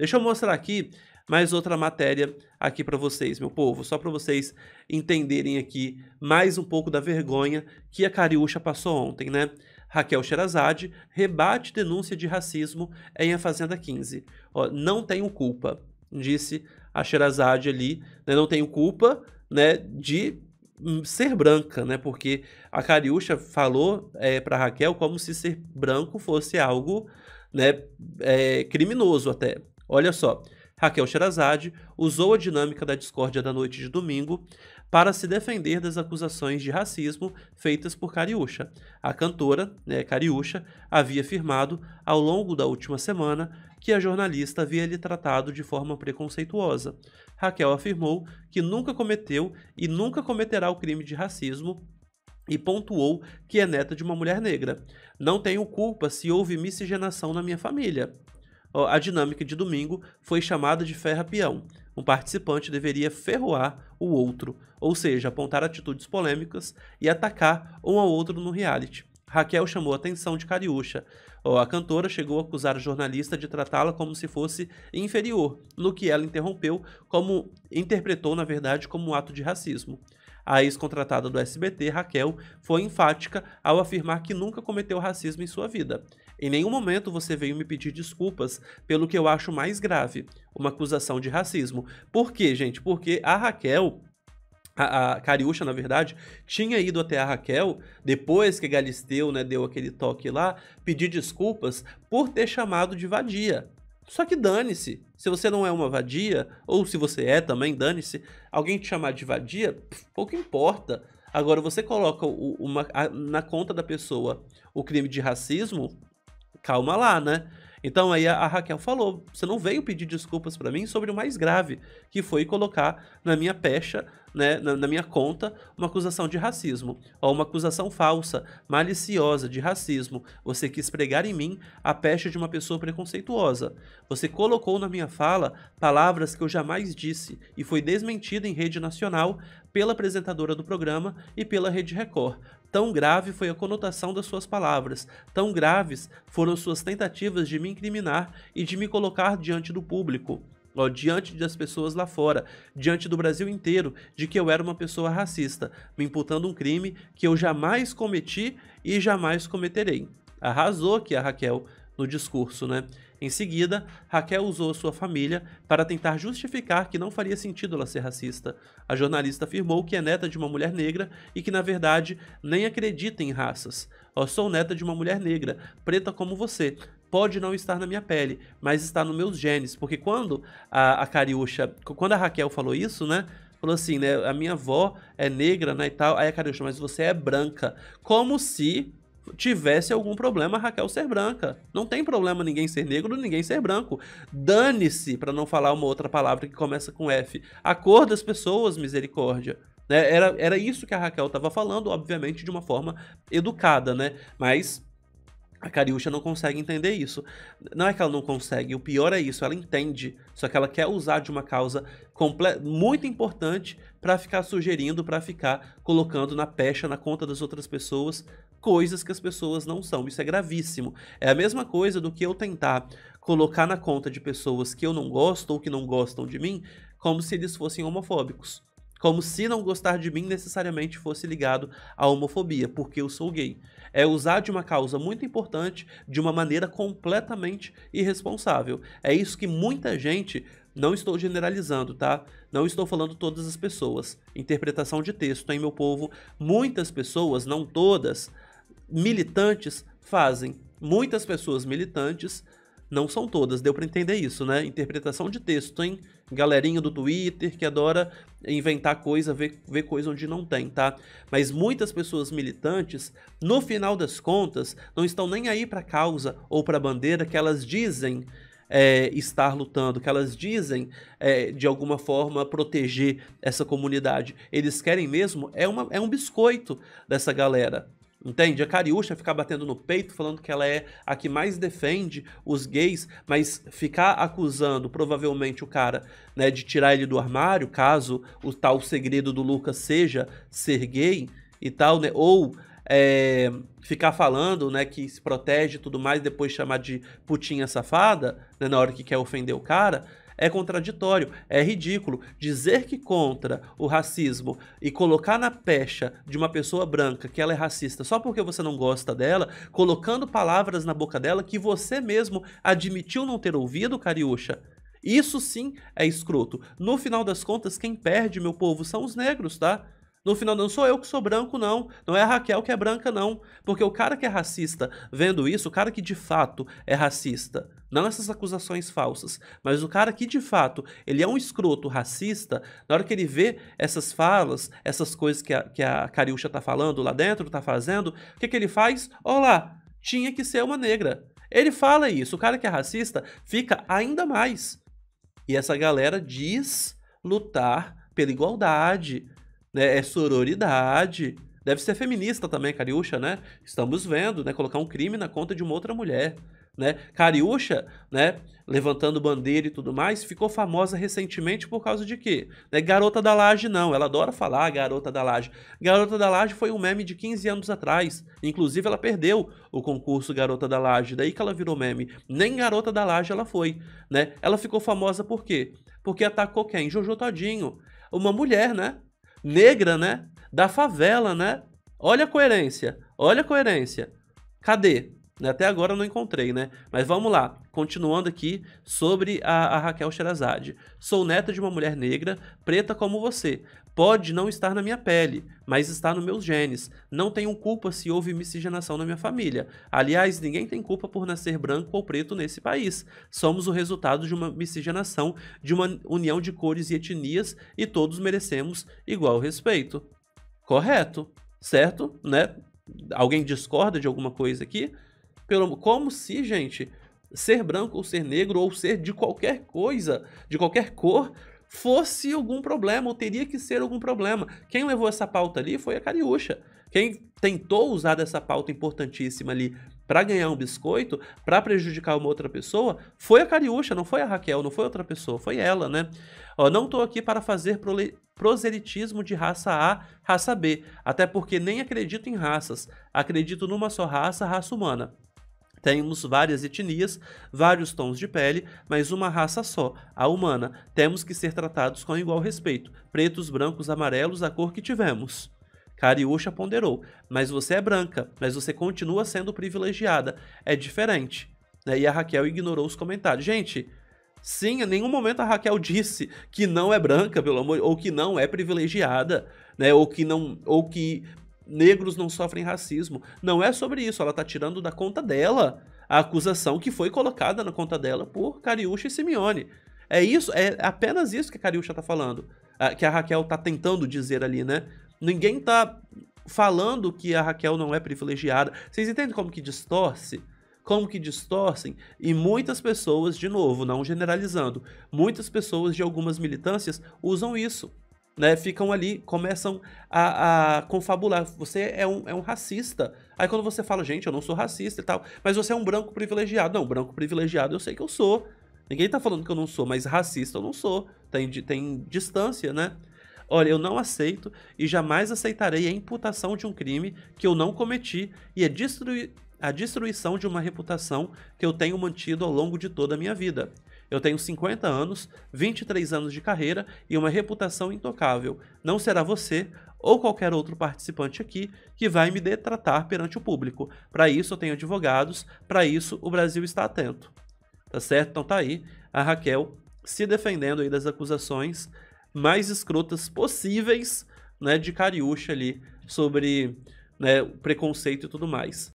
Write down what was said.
Deixa eu mostrar aqui mais outra matéria aqui para vocês, meu povo, só para vocês entenderem aqui mais um pouco da vergonha que a Cariúcha passou ontem, né? Raquel Sherazade rebate denúncia de racismo em A Fazenda 15. Ó, não tenho culpa, disse a Sherazade ali, né? não tenho culpa né, de hum, ser branca, né? Porque a Cariúcha falou é, para Raquel como se ser branco fosse algo né, é, criminoso até. Olha só, Raquel Sherazade usou a dinâmica da discórdia da noite de domingo para se defender das acusações de racismo feitas por Cariúcha. A cantora, né, Cariúcha, havia afirmado ao longo da última semana que a jornalista havia lhe tratado de forma preconceituosa. Raquel afirmou que nunca cometeu e nunca cometerá o crime de racismo e pontuou que é neta de uma mulher negra. Não tenho culpa se houve miscigenação na minha família a dinâmica de domingo foi chamada de ferrapião. Um participante deveria ferroar o outro, ou seja, apontar atitudes polêmicas e atacar um ao outro no reality. Raquel chamou a atenção de Cariúcha. A cantora chegou a acusar a jornalista de tratá-la como se fosse inferior, no que ela interrompeu, como interpretou na verdade como um ato de racismo. A ex-contratada do SBT, Raquel, foi enfática ao afirmar que nunca cometeu racismo em sua vida. Em nenhum momento você veio me pedir desculpas pelo que eu acho mais grave, uma acusação de racismo. Por quê, gente? Porque a Raquel a, a Cariúcha, na verdade, tinha ido até a Raquel, depois que Galisteu né, deu aquele toque lá, pedir desculpas por ter chamado de vadia. Só que dane-se. Se você não é uma vadia, ou se você é também, dane-se. Alguém te chamar de vadia, pouco importa. Agora, você coloca o, uma, a, na conta da pessoa o crime de racismo, calma lá, né? Então aí a Raquel falou: você não veio pedir desculpas para mim sobre o mais grave, que foi colocar na minha pecha, né, na, na, minha conta, uma acusação de racismo, ou uma acusação falsa, maliciosa de racismo. Você quis pregar em mim a pecha de uma pessoa preconceituosa. Você colocou na minha fala palavras que eu jamais disse e foi desmentida em rede nacional pela apresentadora do programa e pela Rede Record. Tão grave foi a conotação das suas palavras, tão graves foram suas tentativas de me incriminar e de me colocar diante do público, ó, diante das pessoas lá fora, diante do Brasil inteiro, de que eu era uma pessoa racista, me imputando um crime que eu jamais cometi e jamais cometerei. Arrasou aqui a Raquel no discurso, né? Em seguida, Raquel usou sua família para tentar justificar que não faria sentido ela ser racista. A jornalista afirmou que é neta de uma mulher negra e que, na verdade, nem acredita em raças. Eu sou neta de uma mulher negra, preta como você. Pode não estar na minha pele, mas está nos meus genes. Porque quando a, a Cariúcha, quando a Raquel falou isso, né? Falou assim, né? A minha avó é negra, né? E tal. Aí a Cariúcha, mas você é branca. Como se tivesse algum problema Raquel ser branca. Não tem problema ninguém ser negro, ninguém ser branco. Dane-se, para não falar uma outra palavra que começa com F. A cor das pessoas, misericórdia. Né? Era, era isso que a Raquel estava falando, obviamente de uma forma educada, né? Mas a Cariúcha não consegue entender isso. Não é que ela não consegue, o pior é isso, ela entende, só que ela quer usar de uma causa muito importante para ficar sugerindo, para ficar colocando na pecha, na conta das outras pessoas, coisas que as pessoas não são. Isso é gravíssimo. É a mesma coisa do que eu tentar colocar na conta de pessoas que eu não gosto ou que não gostam de mim como se eles fossem homofóbicos. Como se não gostar de mim necessariamente fosse ligado à homofobia, porque eu sou gay. É usar de uma causa muito importante de uma maneira completamente irresponsável. É isso que muita gente não estou generalizando, tá? Não estou falando todas as pessoas. Interpretação de texto, hein, meu povo? Muitas pessoas, não todas, militantes fazem. Muitas pessoas militantes, não são todas, deu para entender isso, né? Interpretação de texto, hein? Galerinha do Twitter que adora inventar coisa, ver, ver coisa onde não tem, tá? Mas muitas pessoas militantes, no final das contas, não estão nem aí para a causa ou para a bandeira que elas dizem é, estar lutando, que elas dizem é, de alguma forma proteger essa comunidade. Eles querem mesmo, é, uma, é um biscoito dessa galera. Entende? A Cariúcha ficar batendo no peito falando que ela é a que mais defende os gays, mas ficar acusando provavelmente o cara né, de tirar ele do armário, caso o tal segredo do Lucas seja ser gay e tal, né? Ou é, ficar falando né, que se protege e tudo mais, depois chamar de putinha safada, né, na hora que quer ofender o cara, é contraditório, é ridículo. Dizer que contra o racismo e colocar na pecha de uma pessoa branca que ela é racista só porque você não gosta dela, colocando palavras na boca dela que você mesmo admitiu não ter ouvido, Cariúcha, isso sim é escroto. No final das contas, quem perde, meu povo, são os negros, tá? No final, não sou eu que sou branco, não. Não é a Raquel que é branca, não. Porque o cara que é racista vendo isso, o cara que de fato é racista, não essas acusações falsas, mas o cara que de fato ele é um escroto racista, na hora que ele vê essas falas, essas coisas que a, que a Cariúcha tá falando lá dentro, tá fazendo, o que, que ele faz? Olá, tinha que ser uma negra. Ele fala isso, o cara que é racista fica ainda mais. E essa galera diz lutar pela igualdade, né? É sororidade. Deve ser feminista também, Cariúcha, né? Estamos vendo, né? Colocar um crime na conta de uma outra mulher. Né? Cariúcha, né, levantando bandeira e tudo mais, ficou famosa recentemente por causa de quê? Né? Garota da Laje não, ela adora falar Garota da Laje. Garota da Laje foi um meme de 15 anos atrás, inclusive ela perdeu o concurso Garota da Laje, daí que ela virou meme. Nem Garota da Laje ela foi, né? Ela ficou famosa por quê? Porque atacou quem? Jojo Todinho, uma mulher, né? negra, né? Da favela, né? Olha a coerência, olha a coerência. Cadê? Até agora eu não encontrei, né? Mas vamos lá, continuando aqui sobre a, a Raquel Sherazade. Sou neta de uma mulher negra, preta como você, Pode não estar na minha pele, mas está nos meus genes. Não tenho culpa se houve miscigenação na minha família. Aliás, ninguém tem culpa por nascer branco ou preto nesse país. Somos o resultado de uma miscigenação, de uma união de cores e etnias e todos merecemos igual respeito. Correto, certo? Né? Alguém discorda de alguma coisa aqui? Pelo, como se, gente, ser branco ou ser negro ou ser de qualquer coisa, de qualquer cor, fosse algum problema, ou teria que ser algum problema. Quem levou essa pauta ali foi a Cariúcha. Quem tentou usar dessa pauta importantíssima ali para ganhar um biscoito, para prejudicar uma outra pessoa, foi a Cariúcha, não foi a Raquel, não foi outra pessoa, foi ela, né? Ó, não estou aqui para fazer proselitismo de raça A, raça B, até porque nem acredito em raças, acredito numa só raça, raça humana. Temos várias etnias, vários tons de pele, mas uma raça só, a humana. Temos que ser tratados com igual respeito, pretos, brancos, amarelos, a cor que tivemos. Cariúcha ponderou, mas você é branca, mas você continua sendo privilegiada, é diferente. Né, e a Raquel ignorou os comentários. Gente, Sim, em nenhum momento a Raquel disse que não é branca, pelo amor, ou que não é privilegiada, né? Ou que não, ou que negros não sofrem racismo. Não é sobre isso, ela tá tirando da conta dela a acusação que foi colocada na conta dela por Cariúcha e Simeone. É isso, é apenas isso que a Cariúcha tá falando, que a Raquel tá tentando dizer ali, né? Ninguém tá falando que a Raquel não é privilegiada. Vocês entendem como que distorce? Como que distorcem? E muitas pessoas, de novo, não generalizando, muitas pessoas de algumas militâncias usam isso né, ficam ali, começam a, a, confabular. Você é um, é um racista. Aí quando você fala, gente, eu não sou racista e tal, mas você é um branco privilegiado. Não, branco privilegiado eu sei que eu sou. Ninguém tá falando que eu não sou, mas racista eu não sou. Tem, tem distância, né? Olha, eu não aceito e jamais aceitarei a imputação de um crime que eu não cometi e a, destrui a destruição de uma reputação que eu tenho mantido ao longo de toda a minha vida. Eu tenho 50 anos, 23 anos de carreira e uma reputação intocável. Não será você ou qualquer outro participante aqui que vai me detratar perante o público. Para isso eu tenho advogados, para isso o Brasil está atento. Tá certo? Então tá aí a Raquel se defendendo aí das acusações mais escrotas possíveis, né, de Cariúcha ali sobre né, preconceito e tudo mais.